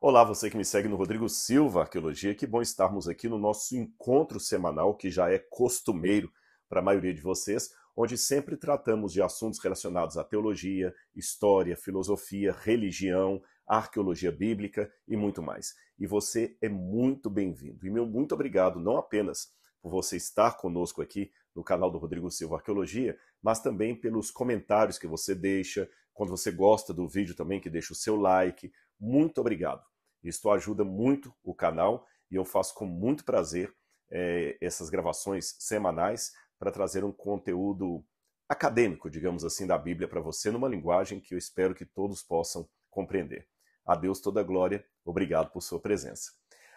Olá, você que me segue no Rodrigo Silva Arqueologia. Que bom estarmos aqui no nosso encontro semanal, que já é costumeiro para a maioria de vocês, onde sempre tratamos de assuntos relacionados à teologia, história, filosofia, religião, arqueologia bíblica e muito mais. E você é muito bem-vindo. E meu muito obrigado não apenas por você estar conosco aqui no canal do Rodrigo Silva Arqueologia, mas também pelos comentários que você deixa, quando você gosta do vídeo também que deixa o seu like, muito obrigado. Isto ajuda muito o canal e eu faço com muito prazer é, essas gravações semanais para trazer um conteúdo acadêmico, digamos assim, da Bíblia para você, numa linguagem que eu espero que todos possam compreender. A Deus toda a glória, obrigado por sua presença.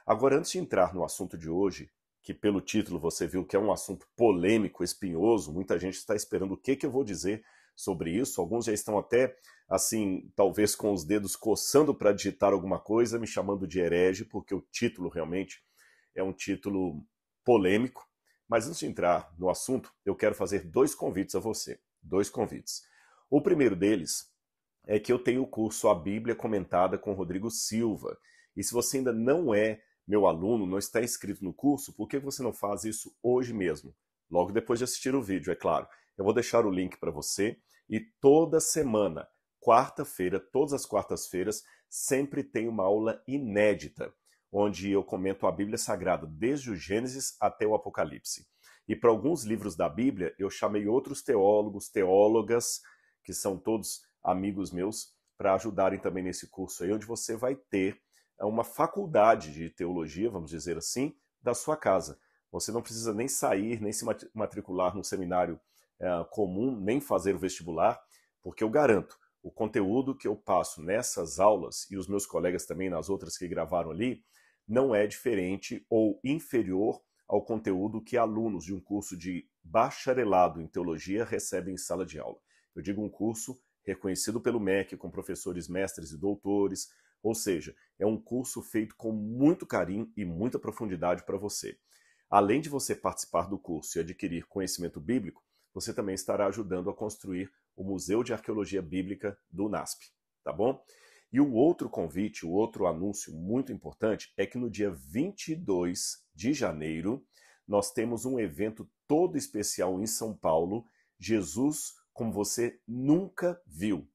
Agora, antes de entrar no assunto de hoje, que pelo título você viu que é um assunto polêmico, espinhoso, muita gente está esperando o que, que eu vou dizer sobre isso. Alguns já estão até, assim, talvez com os dedos coçando para digitar alguma coisa, me chamando de herege, porque o título realmente é um título polêmico. Mas antes de entrar no assunto, eu quero fazer dois convites a você. Dois convites. O primeiro deles é que eu tenho o curso A Bíblia Comentada com Rodrigo Silva. E se você ainda não é meu aluno, não está inscrito no curso, por que você não faz isso hoje mesmo? Logo depois de assistir o vídeo, é claro. Eu vou deixar o link para você e toda semana, quarta-feira, todas as quartas-feiras, sempre tem uma aula inédita, onde eu comento a Bíblia Sagrada desde o Gênesis até o Apocalipse. E para alguns livros da Bíblia, eu chamei outros teólogos, teólogas, que são todos amigos meus, para ajudarem também nesse curso aí, onde você vai ter uma faculdade de teologia, vamos dizer assim, da sua casa. Você não precisa nem sair, nem se matricular no seminário é, comum nem fazer o vestibular, porque eu garanto, o conteúdo que eu passo nessas aulas e os meus colegas também nas outras que gravaram ali, não é diferente ou inferior ao conteúdo que alunos de um curso de bacharelado em teologia recebem em sala de aula. Eu digo um curso reconhecido pelo MEC, com professores mestres e doutores, ou seja, é um curso feito com muito carinho e muita profundidade para você. Além de você participar do curso e adquirir conhecimento bíblico, você também estará ajudando a construir o Museu de Arqueologia Bíblica do NASP, tá bom? E o outro convite, o outro anúncio muito importante é que no dia 22 de janeiro nós temos um evento todo especial em São Paulo, Jesus como você nunca viu.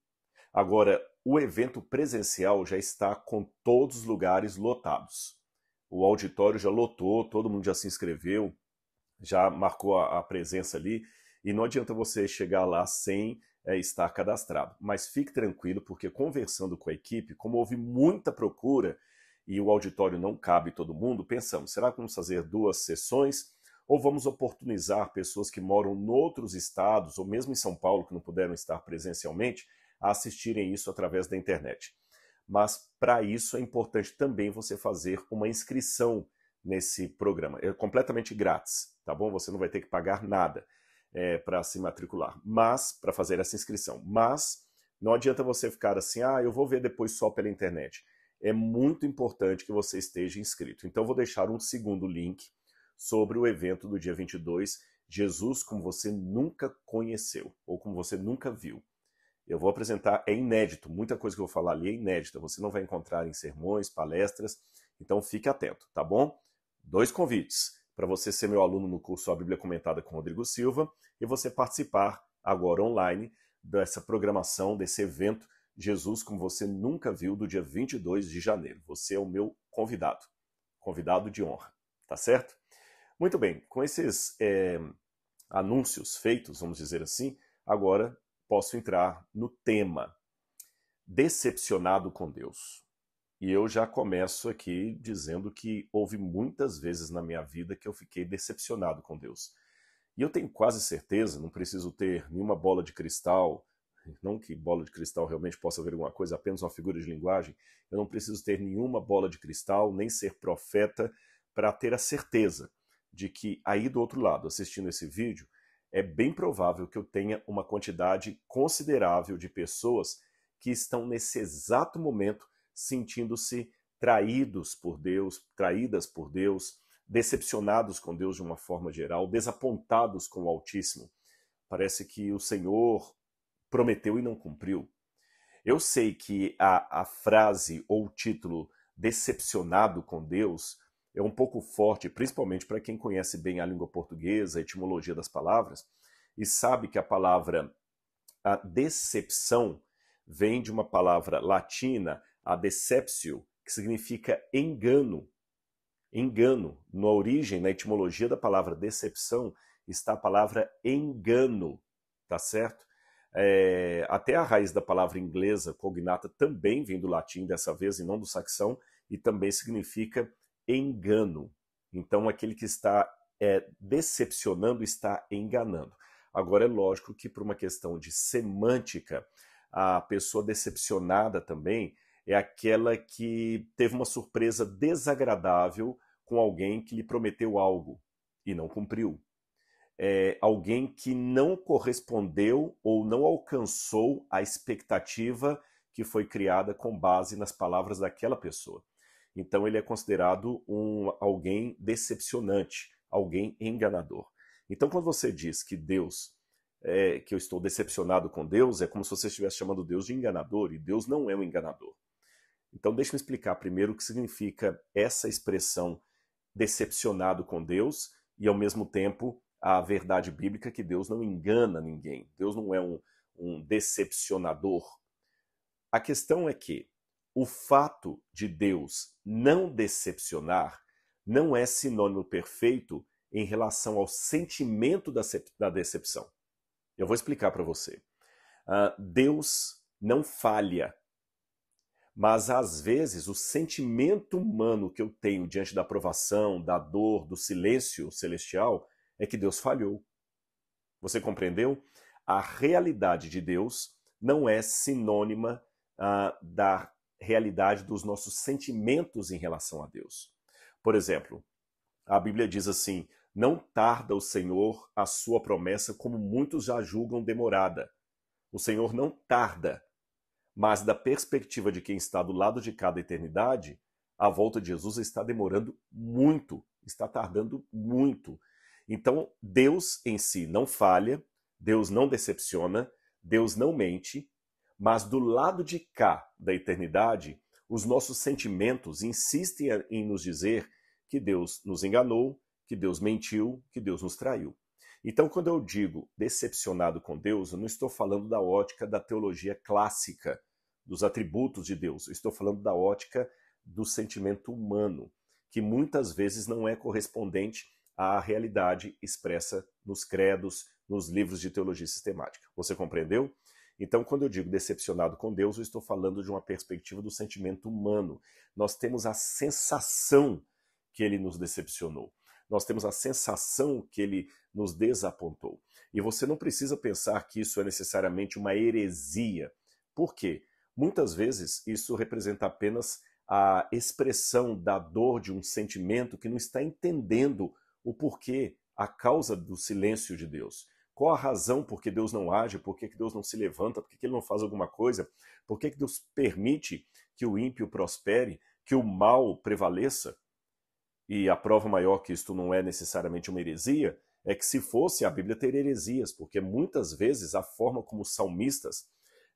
Agora, o evento presencial já está com todos os lugares lotados. O auditório já lotou, todo mundo já se inscreveu, já marcou a, a presença ali. E não adianta você chegar lá sem é, estar cadastrado. Mas fique tranquilo, porque conversando com a equipe, como houve muita procura e o auditório não cabe todo mundo, pensamos: será que vamos fazer duas sessões? Ou vamos oportunizar pessoas que moram em outros estados, ou mesmo em São Paulo, que não puderam estar presencialmente, a assistirem isso através da internet? Mas para isso é importante também você fazer uma inscrição nesse programa. É completamente grátis, tá bom? Você não vai ter que pagar nada é, para se matricular, mas para fazer essa inscrição. Mas não adianta você ficar assim, ah, eu vou ver depois só pela internet. É muito importante que você esteja inscrito. Então vou deixar um segundo link sobre o evento do dia 22, Jesus como você nunca conheceu ou como você nunca viu. Eu vou apresentar, é inédito, muita coisa que eu vou falar ali é inédita, você não vai encontrar em sermões, palestras, então fique atento, tá bom? Dois convites para você ser meu aluno no curso A Bíblia Comentada com Rodrigo Silva e você participar agora online dessa programação, desse evento Jesus como você nunca viu do dia 22 de janeiro. Você é o meu convidado, convidado de honra, tá certo? Muito bem, com esses é, anúncios feitos, vamos dizer assim, agora posso entrar no tema decepcionado com Deus. E eu já começo aqui dizendo que houve muitas vezes na minha vida que eu fiquei decepcionado com Deus. E eu tenho quase certeza, não preciso ter nenhuma bola de cristal, não que bola de cristal realmente possa haver alguma coisa, apenas uma figura de linguagem, eu não preciso ter nenhuma bola de cristal, nem ser profeta para ter a certeza de que aí do outro lado, assistindo esse vídeo, é bem provável que eu tenha uma quantidade considerável de pessoas que estão nesse exato momento sentindo-se traídos por Deus, traídas por Deus, decepcionados com Deus de uma forma geral, desapontados com o Altíssimo. Parece que o Senhor prometeu e não cumpriu. Eu sei que a, a frase ou o título decepcionado com Deus é um pouco forte, principalmente para quem conhece bem a língua portuguesa, a etimologia das palavras, e sabe que a palavra a decepção vem de uma palavra latina a decepção que significa engano. Engano. Na origem, na etimologia da palavra decepção, está a palavra engano, tá certo? É, até a raiz da palavra inglesa cognata também vem do latim, dessa vez, e não do saxão, e também significa engano. Então, aquele que está é, decepcionando está enganando. Agora, é lógico que, por uma questão de semântica, a pessoa decepcionada também é aquela que teve uma surpresa desagradável com alguém que lhe prometeu algo e não cumpriu. É alguém que não correspondeu ou não alcançou a expectativa que foi criada com base nas palavras daquela pessoa. Então ele é considerado um alguém decepcionante, alguém enganador. Então quando você diz que Deus é, que eu estou decepcionado com Deus, é como se você estivesse chamando Deus de enganador e Deus não é um enganador. Então, deixa eu explicar primeiro o que significa essa expressão decepcionado com Deus e, ao mesmo tempo, a verdade bíblica que Deus não engana ninguém. Deus não é um, um decepcionador. A questão é que o fato de Deus não decepcionar não é sinônimo perfeito em relação ao sentimento da, decepção. Eu vou explicar para você. Uh, Deus não falha mas às vezes o sentimento humano que eu tenho diante da aprovação, da dor, do silêncio celestial é que Deus falhou. Você compreendeu? A realidade de Deus não é sinônima ah, da realidade dos nossos sentimentos em relação a Deus. Por exemplo, a Bíblia diz assim: Não tarda o Senhor a sua promessa, como muitos já julgam demorada. O Senhor não tarda mas, da perspectiva de quem está do lado de cada eternidade, a volta de Jesus está demorando muito, está tardando muito. Então, Deus em si não falha, Deus não decepciona, Deus não mente, mas do lado de cá da eternidade, os nossos sentimentos insistem em nos dizer que Deus nos enganou, que Deus mentiu, que Deus nos traiu. Então, quando eu digo decepcionado com Deus, eu não estou falando da ótica da teologia clássica, dos atributos de Deus. estou falando da ótica do sentimento humano, que muitas vezes não é correspondente à realidade expressa nos credos, nos livros de teologia sistemática. Você compreendeu? Então, quando eu digo decepcionado com Deus, eu estou falando de uma perspectiva do sentimento humano. Nós temos a sensação que ele nos decepcionou. Nós temos a sensação que ele nos desapontou. E você não precisa pensar que isso é necessariamente uma heresia. Por quê? Muitas vezes isso representa apenas a expressão da dor de um sentimento que não está entendendo o porquê, a causa do silêncio de Deus. Qual a razão por que Deus não age, por que Deus não se levanta, por que ele não faz alguma coisa, por que Deus permite que o ímpio prospere, que o mal prevaleça? E a prova maior que isto não é necessariamente uma heresia é que, se fosse, a Bíblia teria heresias, porque muitas vezes a forma como os salmistas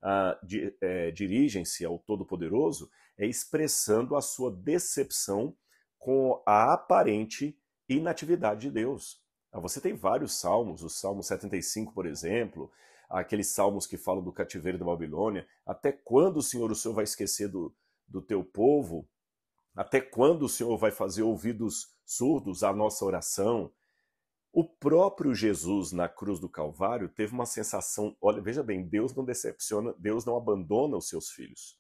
ah, é, dirigem-se ao Todo-Poderoso é expressando a sua decepção com a aparente inatividade de Deus. Ah, você tem vários salmos, o Salmo 75, por exemplo, aqueles salmos que falam do cativeiro da Babilônia. Até quando o Senhor, o Senhor vai esquecer do, do teu povo? Até quando o Senhor vai fazer ouvidos surdos à nossa oração? O próprio Jesus na cruz do Calvário teve uma sensação, olha, veja bem, Deus não decepciona, Deus não abandona os seus filhos.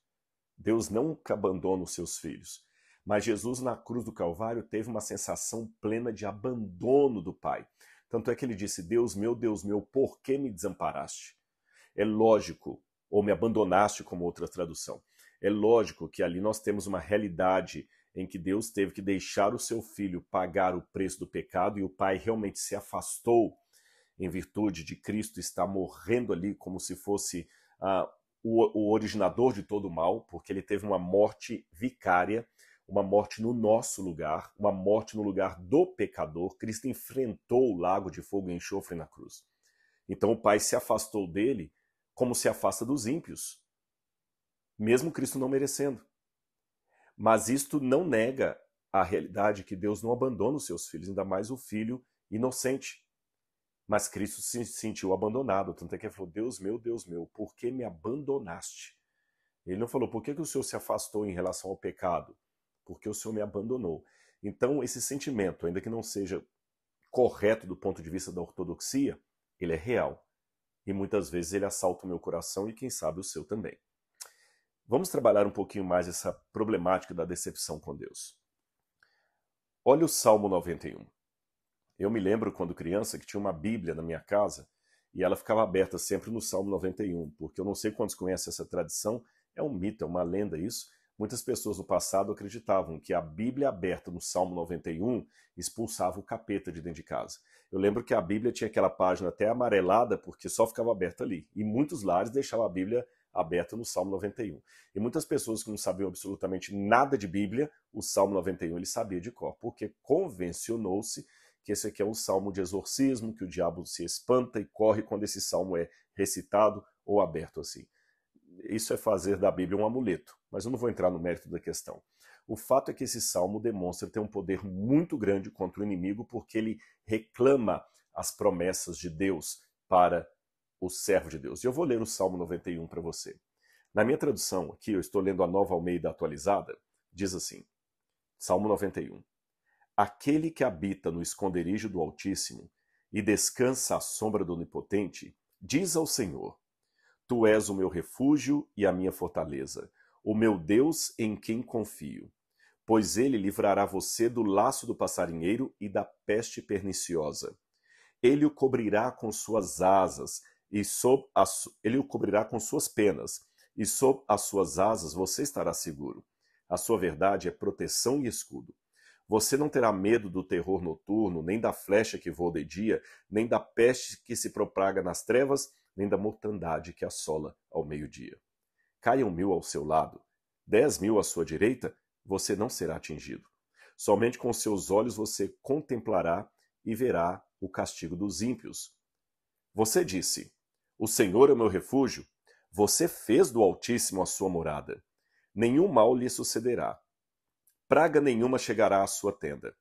Deus nunca abandona os seus filhos. Mas Jesus na cruz do Calvário teve uma sensação plena de abandono do Pai. Tanto é que ele disse: Deus meu, Deus meu, por que me desamparaste? É lógico, ou me abandonaste, como outra tradução. É lógico que ali nós temos uma realidade em que Deus teve que deixar o seu filho pagar o preço do pecado e o pai realmente se afastou em virtude de Cristo estar morrendo ali como se fosse ah, o, o originador de todo o mal, porque ele teve uma morte vicária, uma morte no nosso lugar, uma morte no lugar do pecador. Cristo enfrentou o lago de fogo e enxofre na cruz. Então o Pai se afastou dele como se afasta dos ímpios, mesmo Cristo não merecendo. Mas isto não nega a realidade que Deus não abandona os seus filhos, ainda mais o filho inocente. Mas Cristo se sentiu abandonado, tanto é que ele falou: Deus meu, Deus meu, por que me abandonaste? Ele não falou: por que, que o Senhor se afastou em relação ao pecado? Porque o Senhor me abandonou. Então, esse sentimento, ainda que não seja correto do ponto de vista da ortodoxia, ele é real. E muitas vezes ele assalta o meu coração e, quem sabe, o seu também. Vamos trabalhar um pouquinho mais essa problemática da decepção com Deus. Olha o Salmo 91. Eu me lembro quando criança que tinha uma Bíblia na minha casa e ela ficava aberta sempre no Salmo 91, porque eu não sei quantos conhecem essa tradição, é um mito, é uma lenda isso. Muitas pessoas no passado acreditavam que a Bíblia aberta no Salmo 91 expulsava o capeta de dentro de casa. Eu lembro que a Bíblia tinha aquela página até amarelada porque só ficava aberta ali, e muitos lares deixavam a Bíblia aberto no Salmo 91. E muitas pessoas que não sabiam absolutamente nada de Bíblia, o Salmo 91 ele sabia de cor, porque convencionou-se que esse aqui é um salmo de exorcismo, que o diabo se espanta e corre quando esse salmo é recitado ou aberto assim. Isso é fazer da Bíblia um amuleto, mas eu não vou entrar no mérito da questão. O fato é que esse salmo demonstra ter um poder muito grande contra o inimigo, porque ele reclama as promessas de Deus para o servo de Deus. E eu vou ler o Salmo 91 para você. Na minha tradução, aqui eu estou lendo a nova Almeida atualizada, diz assim: Salmo 91. Aquele que habita no esconderijo do Altíssimo e descansa à sombra do Onipotente, diz ao Senhor: Tu és o meu refúgio e a minha fortaleza, o meu Deus em quem confio. Pois ele livrará você do laço do passarinheiro e da peste perniciosa. Ele o cobrirá com suas asas e sob a, ele o cobrirá com suas penas, e sob as suas asas você estará seguro. A sua verdade é proteção e escudo. Você não terá medo do terror noturno, nem da flecha que voa de dia, nem da peste que se propaga nas trevas, nem da mortandade que assola ao meio-dia. Caiam mil ao seu lado, dez mil à sua direita, você não será atingido. Somente com seus olhos você contemplará e verá o castigo dos ímpios. Você disse: o Senhor é meu refúgio. Você fez do Altíssimo a sua morada. Nenhum mal lhe sucederá. Praga nenhuma chegará à sua tenda.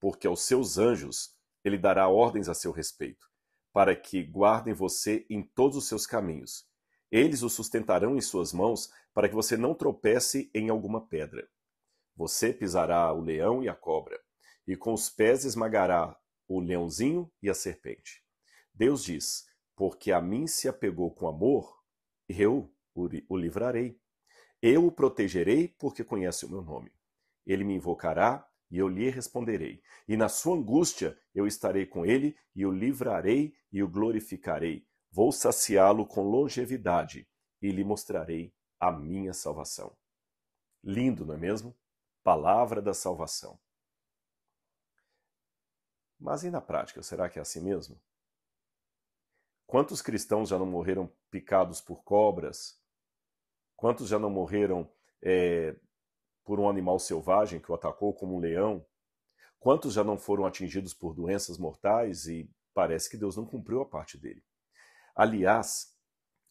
Porque aos seus anjos ele dará ordens a seu respeito, para que guardem você em todos os seus caminhos. Eles o sustentarão em suas mãos, para que você não tropece em alguma pedra. Você pisará o leão e a cobra, e com os pés esmagará o leãozinho e a serpente. Deus diz: porque a mim se apegou com amor, eu o livrarei. Eu o protegerei, porque conhece o meu nome. Ele me invocará e eu lhe responderei. E na sua angústia eu estarei com ele e o livrarei e o glorificarei. Vou saciá-lo com longevidade e lhe mostrarei a minha salvação. Lindo, não é mesmo? Palavra da salvação. Mas e na prática, será que é assim mesmo? Quantos cristãos já não morreram picados por cobras? Quantos já não morreram é, por um animal selvagem que o atacou, como um leão? Quantos já não foram atingidos por doenças mortais e parece que Deus não cumpriu a parte dele? Aliás,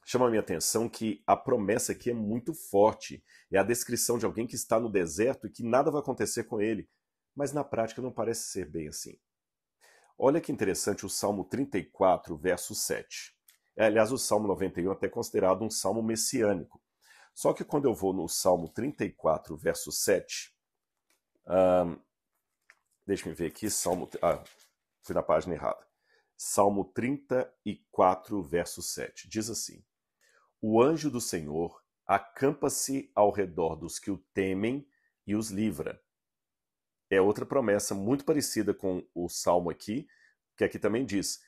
chama a minha atenção que a promessa aqui é muito forte. É a descrição de alguém que está no deserto e que nada vai acontecer com ele. Mas na prática não parece ser bem assim. Olha que interessante o Salmo 34, verso 7. É, aliás, o Salmo 91 é até considerado um salmo messiânico. Só que quando eu vou no Salmo 34, verso 7, um, deixa eu ver aqui, Salmo. Ah, fui na página errada. Salmo 34, verso 7. Diz assim: O anjo do Senhor acampa-se ao redor dos que o temem e os livra é outra promessa muito parecida com o salmo aqui, que aqui também diz: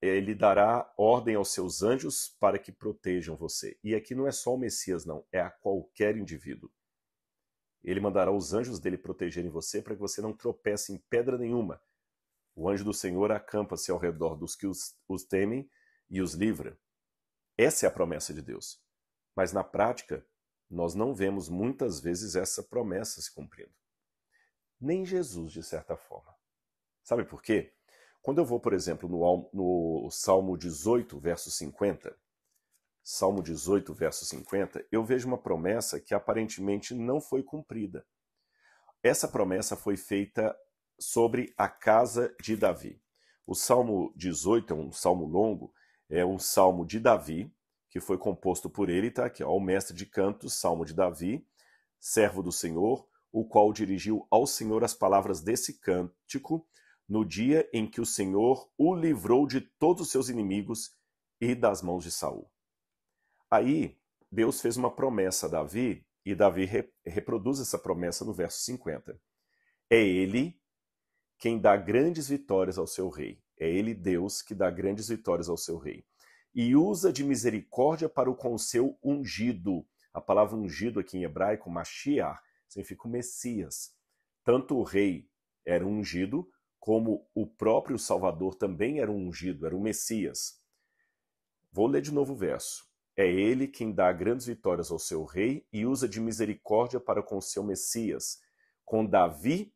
Ele dará ordem aos seus anjos para que protejam você. E aqui não é só o Messias, não, é a qualquer indivíduo. Ele mandará os anjos dele protegerem você para que você não tropece em pedra nenhuma. O anjo do Senhor acampa-se ao redor dos que os, os temem e os livra. Essa é a promessa de Deus. Mas na prática, nós não vemos muitas vezes essa promessa se cumprindo nem Jesus, de certa forma. Sabe por quê? Quando eu vou, por exemplo, no, no Salmo 18, verso 50, Salmo 18, verso 50, eu vejo uma promessa que aparentemente não foi cumprida. Essa promessa foi feita sobre a casa de Davi. O Salmo 18 é um salmo longo, é um salmo de Davi, que foi composto por ele, tá aqui, ó, o mestre de cantos, Salmo de Davi, servo do Senhor, o qual dirigiu ao Senhor as palavras desse cântico no dia em que o Senhor o livrou de todos os seus inimigos e das mãos de Saul. Aí Deus fez uma promessa a Davi e Davi re reproduz essa promessa no verso 50. É ele quem dá grandes vitórias ao seu rei. É ele Deus que dá grandes vitórias ao seu rei e usa de misericórdia para o com seu ungido. A palavra ungido aqui em hebraico, Mashiach, significa assim, o Messias. Tanto o rei era ungido, como o próprio Salvador também era ungido, era o Messias. Vou ler de novo o verso. É ele quem dá grandes vitórias ao seu rei e usa de misericórdia para com seu Messias, com Davi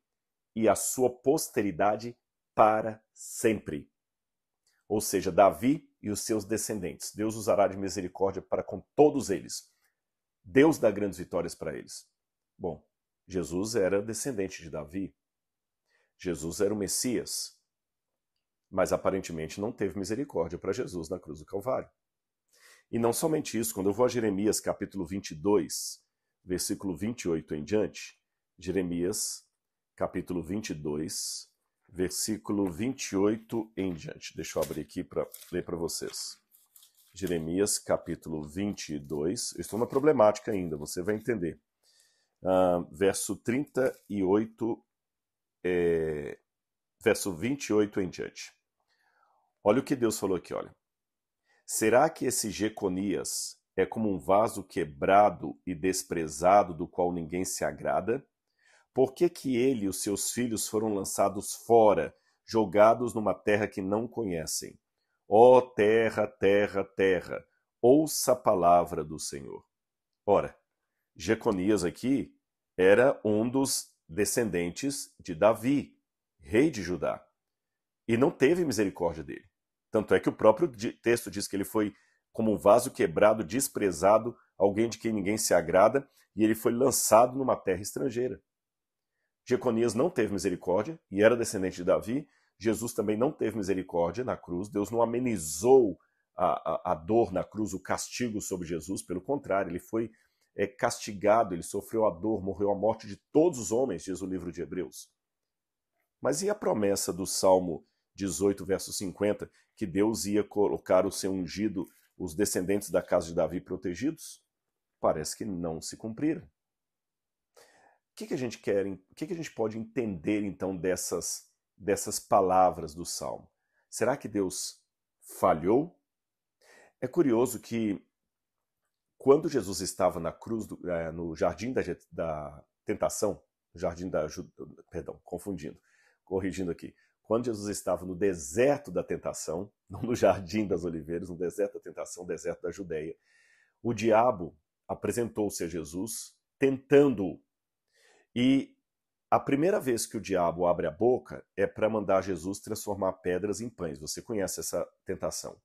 e a sua posteridade para sempre. Ou seja, Davi e os seus descendentes. Deus usará de misericórdia para com todos eles. Deus dá grandes vitórias para eles. Bom, Jesus era descendente de Davi. Jesus era o Messias. Mas aparentemente não teve misericórdia para Jesus na cruz do Calvário. E não somente isso, quando eu vou a Jeremias capítulo 22, versículo 28 em diante, Jeremias capítulo 22, versículo 28 em diante. Deixa eu abrir aqui para ler para vocês. Jeremias capítulo 22, eu estou na problemática ainda, você vai entender. Ah, verso 38, é, verso 28 em diante. Olha o que Deus falou aqui, olha. Será que esse Jeconias é como um vaso quebrado e desprezado do qual ninguém se agrada? Por que, que ele e os seus filhos foram lançados fora, jogados numa terra que não conhecem? Ó oh, terra, terra, terra, ouça a palavra do Senhor. Ora, Jeconias aqui era um dos descendentes de Davi, rei de Judá, e não teve misericórdia dele. Tanto é que o próprio texto diz que ele foi como um vaso quebrado, desprezado, alguém de quem ninguém se agrada, e ele foi lançado numa terra estrangeira. Jeconias não teve misericórdia e era descendente de Davi. Jesus também não teve misericórdia na cruz. Deus não amenizou a, a, a dor na cruz, o castigo sobre Jesus. Pelo contrário, ele foi é castigado, ele sofreu a dor, morreu a morte de todos os homens, diz o livro de Hebreus. Mas e a promessa do Salmo 18, verso 50, que Deus ia colocar o seu ungido, os descendentes da casa de Davi protegidos? Parece que não se cumpriram. O que, que a gente quer, o que, que a gente pode entender então dessas, dessas palavras do Salmo? Será que Deus falhou? É curioso que quando Jesus estava na cruz, do, é, no jardim da, da tentação, jardim da. Perdão, confundindo, corrigindo aqui. Quando Jesus estava no deserto da tentação, não no jardim das oliveiras, no deserto da tentação, deserto da Judéia, o diabo apresentou-se a Jesus tentando-o. E a primeira vez que o diabo abre a boca é para mandar Jesus transformar pedras em pães. Você conhece essa tentação.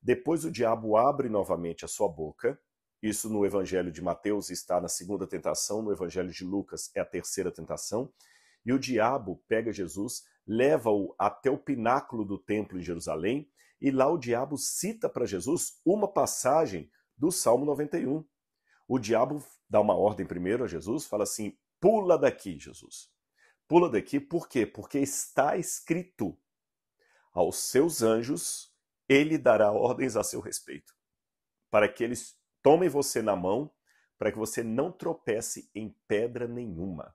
Depois o diabo abre novamente a sua boca isso no Evangelho de Mateus está na segunda tentação, no Evangelho de Lucas é a terceira tentação. E o diabo pega Jesus, leva-o até o pináculo do templo em Jerusalém, e lá o diabo cita para Jesus uma passagem do Salmo 91. O diabo dá uma ordem primeiro a Jesus, fala assim: pula daqui, Jesus. Pula daqui, por quê? Porque está escrito: aos seus anjos ele dará ordens a seu respeito, para que eles Tome você na mão para que você não tropece em pedra nenhuma.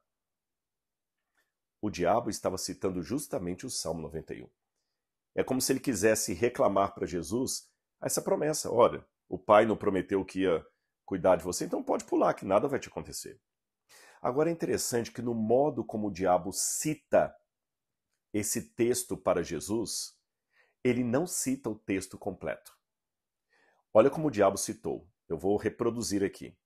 O diabo estava citando justamente o Salmo 91. É como se ele quisesse reclamar para Jesus essa promessa: olha, o pai não prometeu que ia cuidar de você, então pode pular, que nada vai te acontecer. Agora é interessante que no modo como o diabo cita esse texto para Jesus, ele não cita o texto completo. Olha como o diabo citou: eu vou reproduzir aqui.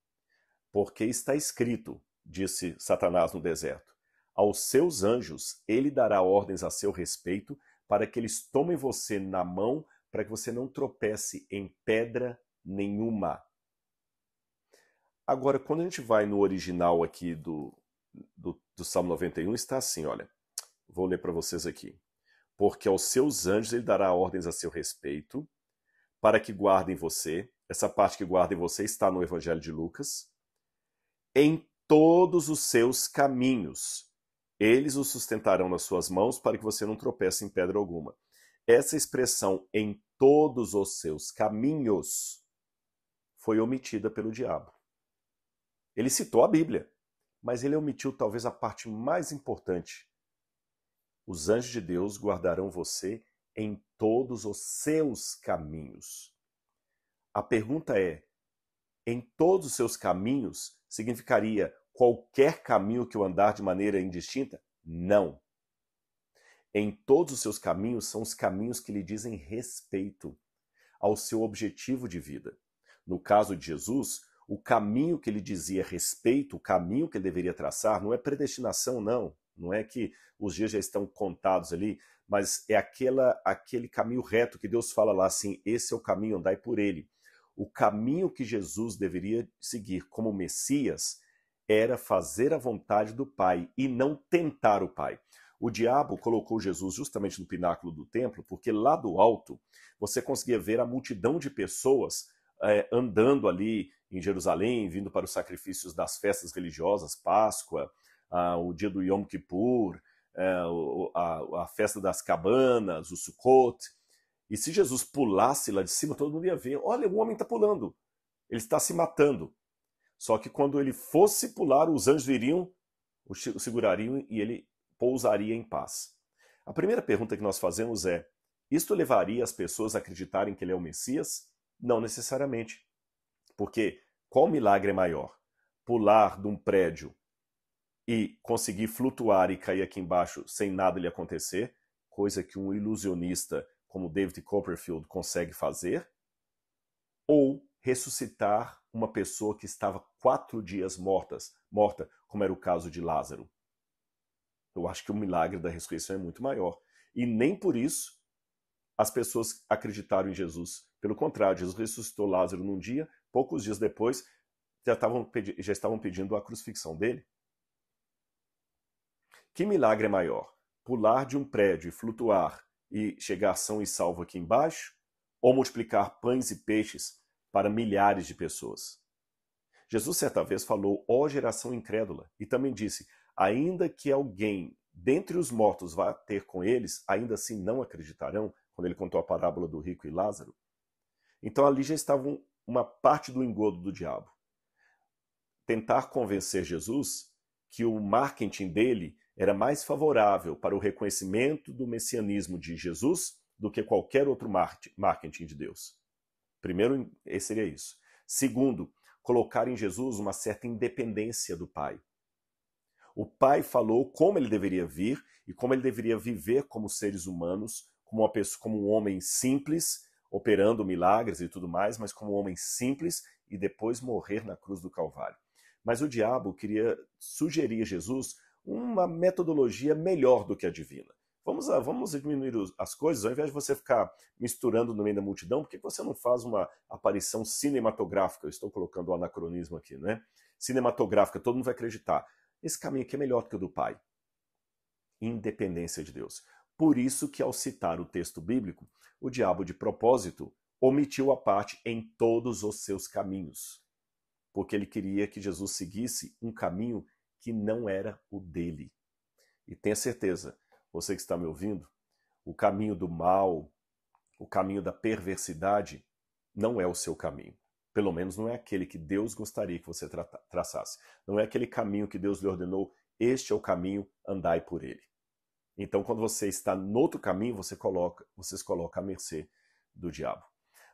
Porque está escrito, disse Satanás no deserto: Aos seus anjos ele dará ordens a seu respeito, para que eles tomem você na mão, para que você não tropece em pedra nenhuma. Agora, quando a gente vai no original aqui do, do, do Salmo 91, está assim: olha, vou ler para vocês aqui. Porque aos seus anjos ele dará ordens a seu respeito, para que guardem você, essa parte que guarda em você está no Evangelho de Lucas. Em todos os seus caminhos, eles o sustentarão nas suas mãos para que você não tropece em pedra alguma. Essa expressão, em todos os seus caminhos, foi omitida pelo diabo. Ele citou a Bíblia, mas ele omitiu talvez a parte mais importante. Os anjos de Deus guardarão você em todos os seus caminhos. A pergunta é: em todos os seus caminhos significaria qualquer caminho que eu andar de maneira indistinta? Não. Em todos os seus caminhos são os caminhos que lhe dizem respeito ao seu objetivo de vida. No caso de Jesus, o caminho que ele dizia respeito, o caminho que ele deveria traçar, não é predestinação, não. Não é que os dias já estão contados ali, mas é aquela, aquele caminho reto que Deus fala lá assim: esse é o caminho, andai por ele o caminho que Jesus deveria seguir como Messias era fazer a vontade do Pai e não tentar o Pai. O diabo colocou Jesus justamente no pináculo do templo, porque lá do alto você conseguia ver a multidão de pessoas é, andando ali em Jerusalém, vindo para os sacrifícios das festas religiosas, Páscoa, o dia do Yom Kippur, eh, a, a, festa das cabanas, o Sukkot. E se Jesus pulasse lá de cima, todo mundo ia ver: olha, o homem está pulando, ele está se matando. Só que quando ele fosse pular, os anjos viriam, o segurariam e ele pousaria em paz. A primeira pergunta que nós fazemos é: isto levaria as pessoas a acreditarem que ele é o Messias? Não necessariamente. Porque qual milagre é maior? Pular de um prédio e conseguir flutuar e cair aqui embaixo sem nada lhe acontecer, coisa que um ilusionista como David Copperfield consegue fazer, ou ressuscitar uma pessoa que estava quatro dias mortas, morta, como era o caso de Lázaro. Eu acho que o milagre da ressurreição é muito maior. E nem por isso as pessoas acreditaram em Jesus. Pelo contrário, Jesus ressuscitou Lázaro num dia, poucos dias depois, já estavam, já estavam pedindo a crucifixão dele. Que milagre é maior? Pular de um prédio e flutuar e chegar são e salvo aqui embaixo, ou multiplicar pães e peixes para milhares de pessoas. Jesus certa vez falou, ó geração incrédula, e também disse, ainda que alguém dentre os mortos vá ter com eles, ainda assim não acreditarão, quando ele contou a parábola do rico e Lázaro. Então ali já estava uma parte do engodo do diabo. Tentar convencer Jesus que o marketing dele era mais favorável para o reconhecimento do messianismo de Jesus do que qualquer outro marketing de Deus. Primeiro, esse seria isso. Segundo, colocar em Jesus uma certa independência do Pai. O Pai falou como ele deveria vir e como ele deveria viver como seres humanos, como, pessoa, como um homem simples, operando milagres e tudo mais, mas como um homem simples e depois morrer na cruz do Calvário. Mas o diabo queria sugerir a Jesus uma metodologia melhor do que a divina. Vamos, a, vamos diminuir as coisas, ao invés de você ficar misturando no meio da multidão, por que você não faz uma aparição cinematográfica? Eu estou colocando o um anacronismo aqui, né? Cinematográfica, todo mundo vai acreditar. Esse caminho aqui é melhor do que o do Pai. Independência de Deus. Por isso que, ao citar o texto bíblico, o diabo, de propósito, omitiu a parte em todos os seus caminhos. Porque ele queria que Jesus seguisse um caminho que não era o dele. E tenha certeza, você que está me ouvindo, o caminho do mal, o caminho da perversidade, não é o seu caminho. Pelo menos não é aquele que Deus gostaria que você tra traçasse. Não é aquele caminho que Deus lhe ordenou, este é o caminho, andai por ele. Então, quando você está no outro caminho, você coloca, você se coloca à mercê do diabo.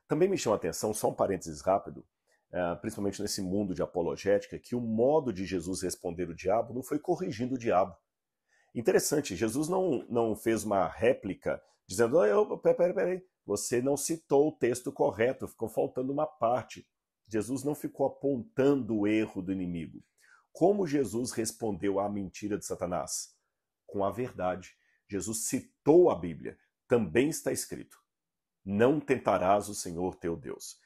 Também me chama a atenção, só um parênteses rápido, é, principalmente nesse mundo de apologética, que o modo de Jesus responder o diabo não foi corrigindo o diabo. Interessante, Jesus não, não fez uma réplica dizendo: peraí, peraí, peraí, você não citou o texto correto, ficou faltando uma parte. Jesus não ficou apontando o erro do inimigo. Como Jesus respondeu à mentira de Satanás? Com a verdade. Jesus citou a Bíblia. Também está escrito: Não tentarás o Senhor teu Deus.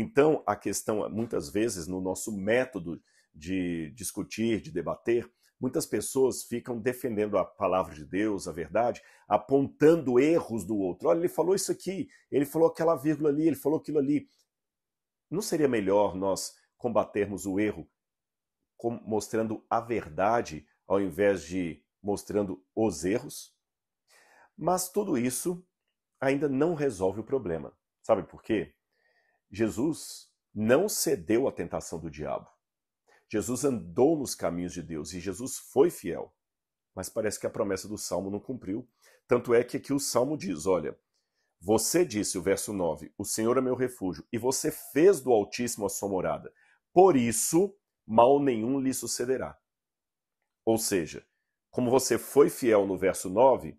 Então, a questão, muitas vezes, no nosso método de discutir, de debater, muitas pessoas ficam defendendo a palavra de Deus, a verdade, apontando erros do outro. Olha, ele falou isso aqui, ele falou aquela vírgula ali, ele falou aquilo ali. Não seria melhor nós combatermos o erro mostrando a verdade ao invés de mostrando os erros? Mas tudo isso ainda não resolve o problema. Sabe por quê? Jesus não cedeu à tentação do diabo. Jesus andou nos caminhos de Deus e Jesus foi fiel. Mas parece que a promessa do salmo não cumpriu. Tanto é que aqui o salmo diz: Olha, você disse, o verso 9: O Senhor é meu refúgio, e você fez do Altíssimo a sua morada. Por isso, mal nenhum lhe sucederá. Ou seja, como você foi fiel no verso 9,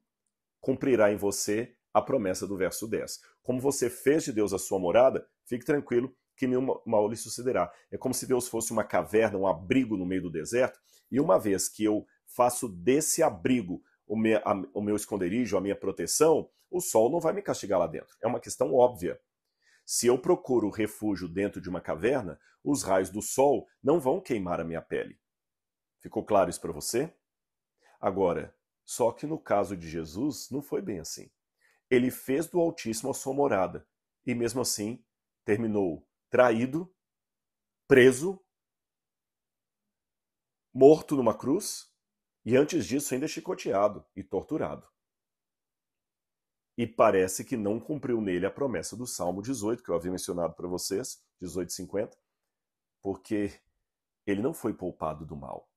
cumprirá em você a promessa do verso 10. Como você fez de Deus a sua morada, fique tranquilo que nenhum mal lhe sucederá. É como se Deus fosse uma caverna, um abrigo no meio do deserto, e uma vez que eu faço desse abrigo o meu, a, o meu esconderijo, a minha proteção, o sol não vai me castigar lá dentro. É uma questão óbvia. Se eu procuro refúgio dentro de uma caverna, os raios do sol não vão queimar a minha pele. Ficou claro isso para você? Agora, só que no caso de Jesus não foi bem assim. Ele fez do Altíssimo a sua morada, e mesmo assim terminou traído, preso, morto numa cruz, e antes disso ainda chicoteado e torturado. E parece que não cumpriu nele a promessa do Salmo 18, que eu havia mencionado para vocês, 18,50, porque ele não foi poupado do mal.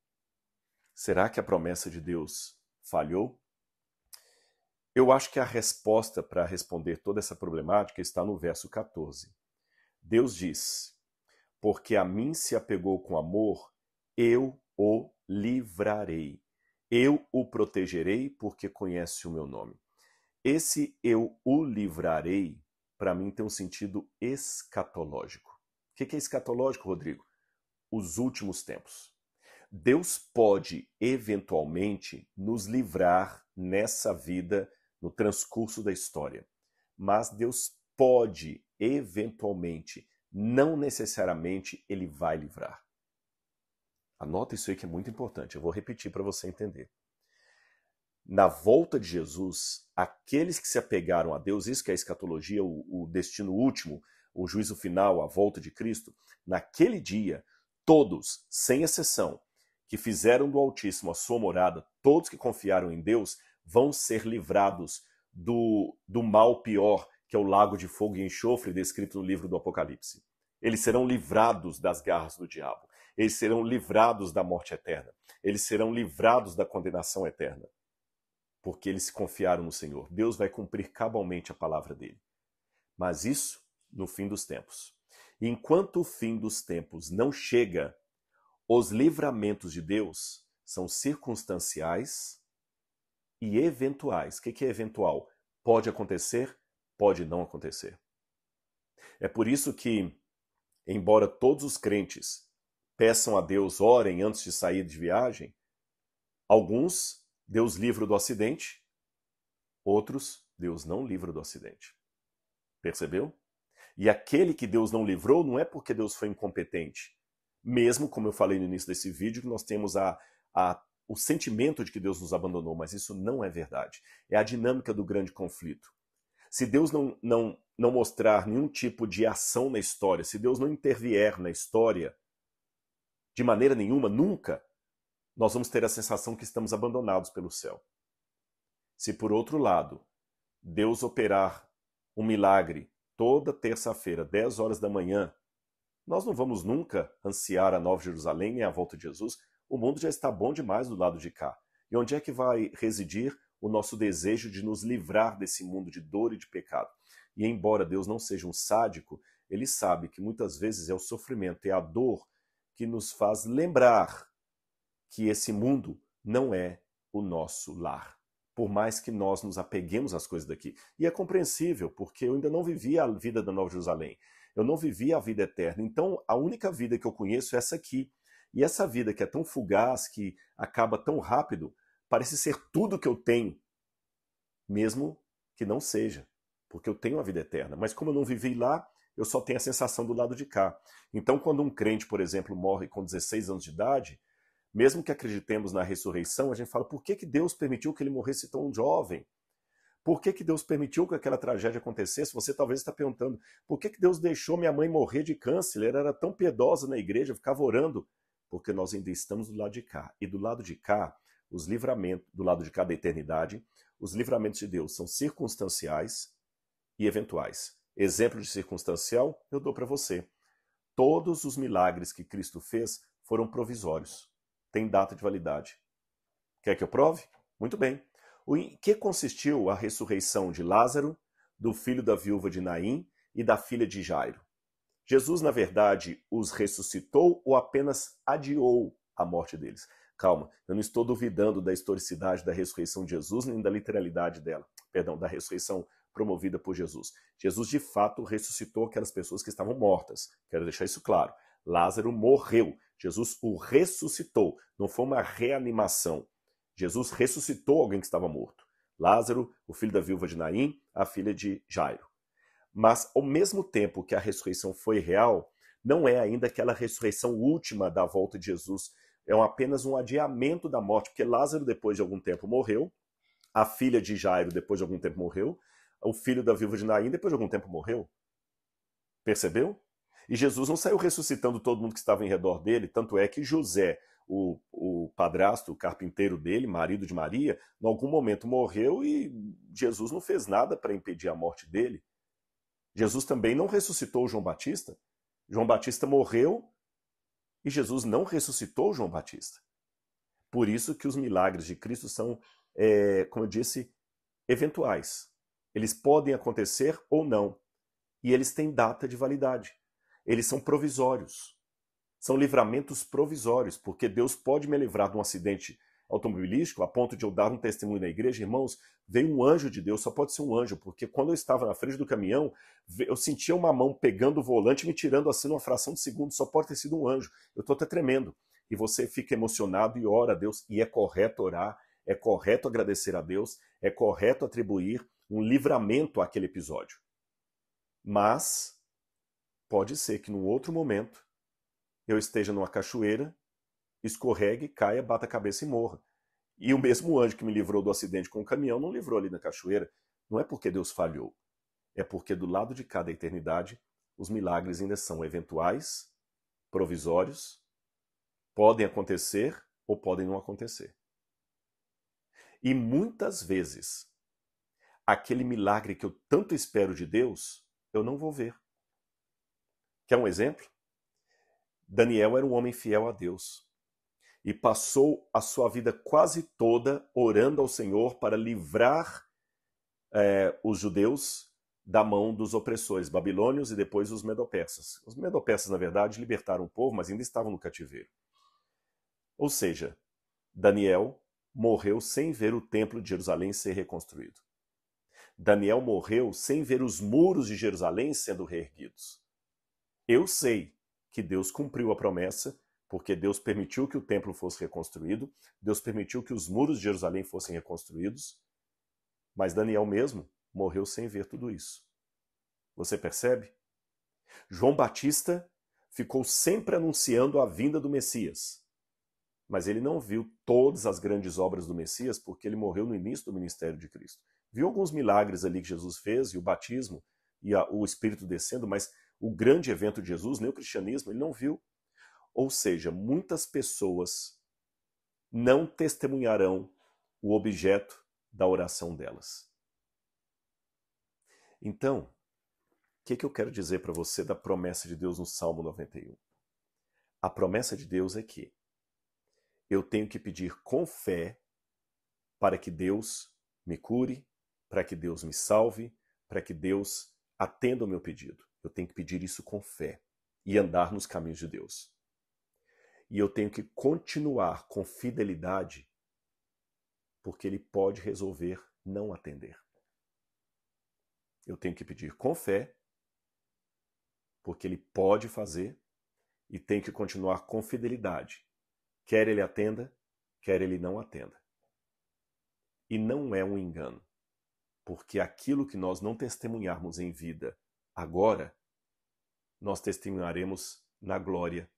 Será que a promessa de Deus falhou? Eu acho que a resposta para responder toda essa problemática está no verso 14. Deus diz: Porque a mim se apegou com amor, eu o livrarei. Eu o protegerei, porque conhece o meu nome. Esse eu o livrarei, para mim, tem um sentido escatológico. O que é escatológico, Rodrigo? Os últimos tempos. Deus pode, eventualmente, nos livrar nessa vida no transcurso da história. Mas Deus pode, eventualmente, não necessariamente ele vai livrar. Anota isso aí que é muito importante, eu vou repetir para você entender. Na volta de Jesus, aqueles que se apegaram a Deus, isso que é a escatologia, o, o destino último, o juízo final, a volta de Cristo, naquele dia, todos, sem exceção, que fizeram do Altíssimo a sua morada, todos que confiaram em Deus, vão ser livrados do, do mal pior, que é o lago de fogo e enxofre descrito no livro do Apocalipse. Eles serão livrados das garras do diabo. Eles serão livrados da morte eterna. Eles serão livrados da condenação eterna. Porque eles se confiaram no Senhor. Deus vai cumprir cabalmente a palavra dele. Mas isso no fim dos tempos. Enquanto o fim dos tempos não chega, os livramentos de Deus são circunstanciais e eventuais. O que é eventual? Pode acontecer, pode não acontecer. É por isso que, embora todos os crentes peçam a Deus, orem antes de sair de viagem, alguns Deus livra do acidente, outros Deus não livra do acidente. Percebeu? E aquele que Deus não livrou não é porque Deus foi incompetente. Mesmo, como eu falei no início desse vídeo, que nós temos a, a o sentimento de que Deus nos abandonou, mas isso não é verdade. É a dinâmica do grande conflito. Se Deus não, não, não mostrar nenhum tipo de ação na história, se Deus não intervier na história, de maneira nenhuma, nunca, nós vamos ter a sensação que estamos abandonados pelo céu. Se, por outro lado, Deus operar um milagre toda terça-feira, 10 horas da manhã, nós não vamos nunca ansiar a Nova Jerusalém e a volta de Jesus, o mundo já está bom demais do lado de cá. E onde é que vai residir o nosso desejo de nos livrar desse mundo de dor e de pecado? E embora Deus não seja um sádico, ele sabe que muitas vezes é o sofrimento e é a dor que nos faz lembrar que esse mundo não é o nosso lar, por mais que nós nos apeguemos às coisas daqui. E é compreensível, porque eu ainda não vivi a vida da Nova Jerusalém, eu não vivi a vida eterna. Então, a única vida que eu conheço é essa aqui. E essa vida que é tão fugaz, que acaba tão rápido, parece ser tudo que eu tenho, mesmo que não seja, porque eu tenho a vida eterna. Mas como eu não vivi lá, eu só tenho a sensação do lado de cá. Então, quando um crente, por exemplo, morre com 16 anos de idade, mesmo que acreditemos na ressurreição, a gente fala: por que, que Deus permitiu que ele morresse tão jovem? Por que, que Deus permitiu que aquela tragédia acontecesse? Você talvez está perguntando: por que, que Deus deixou minha mãe morrer de câncer? Ela era tão piedosa na igreja, ficava orando porque nós ainda estamos do lado de cá. E do lado de cá, os livramentos, do lado de cá da eternidade, os livramentos de Deus são circunstanciais e eventuais. Exemplo de circunstancial eu dou para você. Todos os milagres que Cristo fez foram provisórios. Tem data de validade. Quer que eu prove? Muito bem. O que consistiu a ressurreição de Lázaro, do filho da viúva de Naim e da filha de Jairo? Jesus, na verdade, os ressuscitou ou apenas adiou a morte deles? Calma, eu não estou duvidando da historicidade da ressurreição de Jesus nem da literalidade dela, perdão, da ressurreição promovida por Jesus. Jesus, de fato, ressuscitou aquelas pessoas que estavam mortas. Quero deixar isso claro. Lázaro morreu. Jesus o ressuscitou. Não foi uma reanimação. Jesus ressuscitou alguém que estava morto. Lázaro, o filho da viúva de Naim, a filha de Jairo. Mas, ao mesmo tempo que a ressurreição foi real, não é ainda aquela ressurreição última da volta de Jesus. É apenas um adiamento da morte, porque Lázaro, depois de algum tempo, morreu. A filha de Jairo, depois de algum tempo, morreu. O filho da viúva de Naim, depois de algum tempo, morreu. Percebeu? E Jesus não saiu ressuscitando todo mundo que estava em redor dele, tanto é que José, o, o padrasto, o carpinteiro dele, marido de Maria, em algum momento morreu e Jesus não fez nada para impedir a morte dele. Jesus também não ressuscitou João Batista. João Batista morreu e Jesus não ressuscitou João Batista. Por isso que os milagres de Cristo são, é, como eu disse, eventuais. Eles podem acontecer ou não. E eles têm data de validade. Eles são provisórios. São livramentos provisórios, porque Deus pode me livrar de um acidente automobilístico, a ponto de eu dar um testemunho na igreja, irmãos, veio um anjo de Deus, só pode ser um anjo, porque quando eu estava na frente do caminhão, eu sentia uma mão pegando o volante e me tirando assim numa fração de segundo, só pode ter sido um anjo. Eu estou até tremendo. E você fica emocionado e ora a Deus, e é correto orar, é correto agradecer a Deus, é correto atribuir um livramento àquele episódio. Mas pode ser que num outro momento eu esteja numa cachoeira escorregue, caia, bata a cabeça e morra. E o mesmo anjo que me livrou do acidente com o caminhão não livrou ali na cachoeira. Não é porque Deus falhou, é porque do lado de cada eternidade os milagres ainda são eventuais, provisórios, podem acontecer ou podem não acontecer. E muitas vezes, aquele milagre que eu tanto espero de Deus, eu não vou ver. Quer um exemplo? Daniel era um homem fiel a Deus e passou a sua vida quase toda orando ao Senhor para livrar é, os judeus da mão dos opressores babilônios e depois os medopersas. Os medopersas, na verdade, libertaram o povo, mas ainda estavam no cativeiro. Ou seja, Daniel morreu sem ver o templo de Jerusalém ser reconstruído. Daniel morreu sem ver os muros de Jerusalém sendo reerguidos. Eu sei que Deus cumpriu a promessa porque Deus permitiu que o templo fosse reconstruído, Deus permitiu que os muros de Jerusalém fossem reconstruídos, mas Daniel mesmo morreu sem ver tudo isso. Você percebe? João Batista ficou sempre anunciando a vinda do Messias, mas ele não viu todas as grandes obras do Messias porque ele morreu no início do ministério de Cristo. Viu alguns milagres ali que Jesus fez e o batismo e a, o Espírito descendo, mas o grande evento de Jesus, nem o cristianismo, ele não viu ou seja, muitas pessoas não testemunharão o objeto da oração delas. Então, o que, que eu quero dizer para você da promessa de Deus no Salmo 91? A promessa de Deus é que eu tenho que pedir com fé para que Deus me cure, para que Deus me salve, para que Deus atenda o meu pedido. Eu tenho que pedir isso com fé e andar nos caminhos de Deus e eu tenho que continuar com fidelidade, porque ele pode resolver não atender. Eu tenho que pedir com fé, porque ele pode fazer, e tenho que continuar com fidelidade, quer ele atenda, quer ele não atenda. E não é um engano, porque aquilo que nós não testemunharmos em vida agora, nós testemunharemos na glória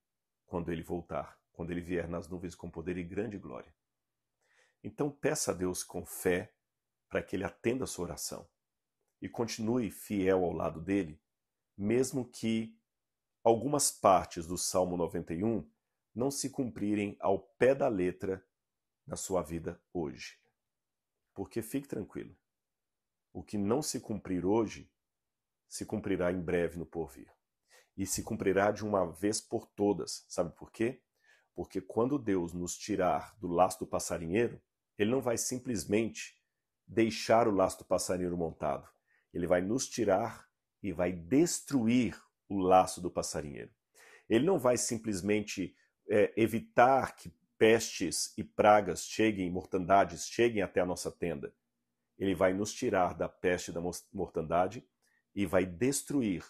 quando ele voltar, quando ele vier nas nuvens com poder e grande glória. Então peça a Deus com fé para que ele atenda a sua oração e continue fiel ao lado dele, mesmo que algumas partes do Salmo 91 não se cumprirem ao pé da letra na sua vida hoje. Porque fique tranquilo, o que não se cumprir hoje se cumprirá em breve no porvir e se cumprirá de uma vez por todas. Sabe por quê? Porque quando Deus nos tirar do laço do passarinheiro, ele não vai simplesmente deixar o laço do passarinheiro montado. Ele vai nos tirar e vai destruir o laço do passarinheiro. Ele não vai simplesmente é, evitar que pestes e pragas cheguem, mortandades cheguem até a nossa tenda. Ele vai nos tirar da peste da mortandade e vai destruir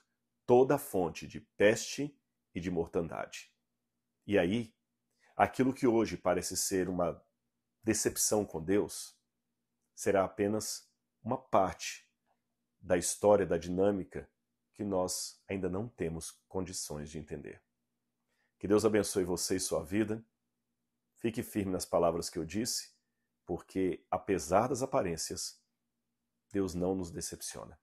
toda fonte de peste e de mortandade. E aí, aquilo que hoje parece ser uma decepção com Deus será apenas uma parte da história, da dinâmica que nós ainda não temos condições de entender. Que Deus abençoe você e sua vida. Fique firme nas palavras que eu disse, porque apesar das aparências, Deus não nos decepciona.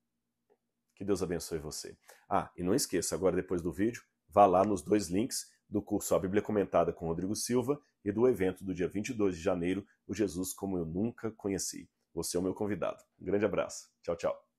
Que Deus abençoe você. Ah, e não esqueça, agora depois do vídeo, vá lá nos dois links do curso A Bíblia Comentada com Rodrigo Silva e do evento do dia 22 de janeiro, O Jesus Como Eu Nunca Conheci. Você é o meu convidado. Um grande abraço. Tchau, tchau.